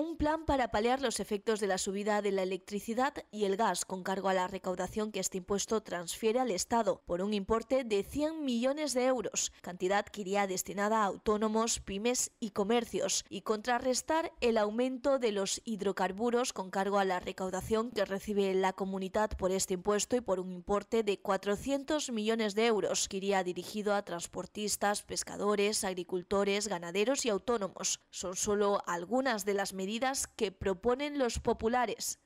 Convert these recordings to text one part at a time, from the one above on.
un plan para paliar los efectos de la subida de la electricidad y el gas con cargo a la recaudación que este impuesto transfiere al Estado por un importe de 100 millones de euros, cantidad que iría destinada a autónomos, pymes y comercios, y contrarrestar el aumento de los hidrocarburos con cargo a la recaudación que recibe la comunidad por este impuesto y por un importe de 400 millones de euros que iría dirigido a transportistas, pescadores, agricultores, ganaderos y autónomos. Son solo algunas de las medidas que proponen los populares.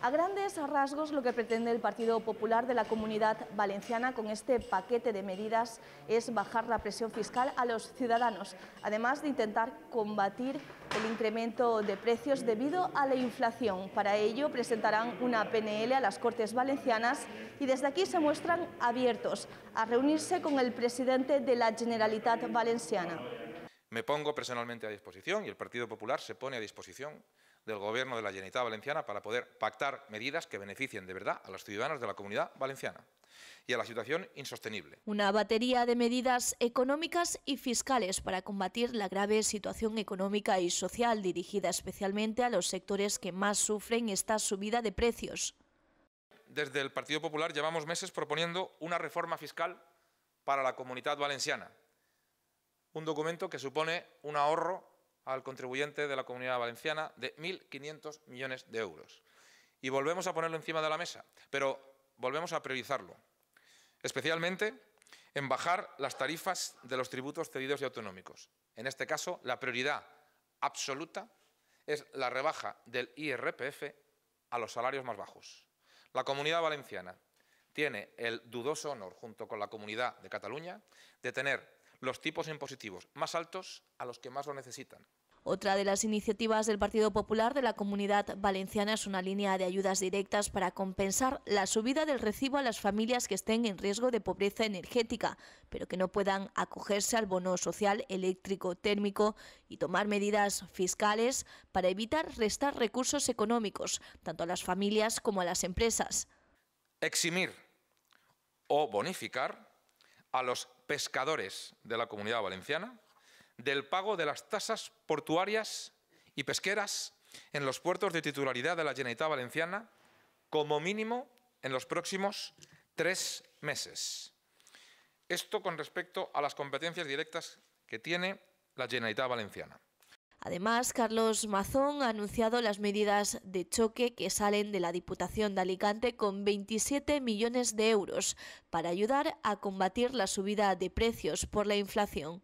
A grandes rasgos lo que pretende el Partido Popular de la Comunidad Valenciana con este paquete de medidas es bajar la presión fiscal a los ciudadanos, además de intentar combatir el incremento de precios debido a la inflación. Para ello presentarán una PNL a las Cortes Valencianas y desde aquí se muestran abiertos a reunirse con el presidente de la Generalitat Valenciana. Me pongo personalmente a disposición y el Partido Popular se pone a disposición del Gobierno de la Generalitat Valenciana para poder pactar medidas que beneficien de verdad a los ciudadanos de la comunidad valenciana y a la situación insostenible. Una batería de medidas económicas y fiscales para combatir la grave situación económica y social dirigida especialmente a los sectores que más sufren esta subida de precios. Desde el Partido Popular llevamos meses proponiendo una reforma fiscal para la comunidad valenciana un documento que supone un ahorro al contribuyente de la Comunidad Valenciana de 1.500 millones de euros. Y volvemos a ponerlo encima de la mesa, pero volvemos a priorizarlo, especialmente en bajar las tarifas de los tributos cedidos y autonómicos. En este caso, la prioridad absoluta es la rebaja del IRPF a los salarios más bajos. La Comunidad Valenciana tiene el dudoso honor, junto con la Comunidad de Cataluña, de tener los tipos impositivos más altos a los que más lo necesitan. Otra de las iniciativas del Partido Popular de la Comunidad Valenciana es una línea de ayudas directas para compensar la subida del recibo a las familias que estén en riesgo de pobreza energética, pero que no puedan acogerse al bono social eléctrico térmico y tomar medidas fiscales para evitar restar recursos económicos tanto a las familias como a las empresas. Eximir o bonificar a los pescadores de la comunidad valenciana del pago de las tasas portuarias y pesqueras en los puertos de titularidad de la Generalitat Valenciana como mínimo en los próximos tres meses. Esto con respecto a las competencias directas que tiene la Generalitat Valenciana. Además, Carlos Mazón ha anunciado las medidas de choque que salen de la Diputación de Alicante con 27 millones de euros para ayudar a combatir la subida de precios por la inflación.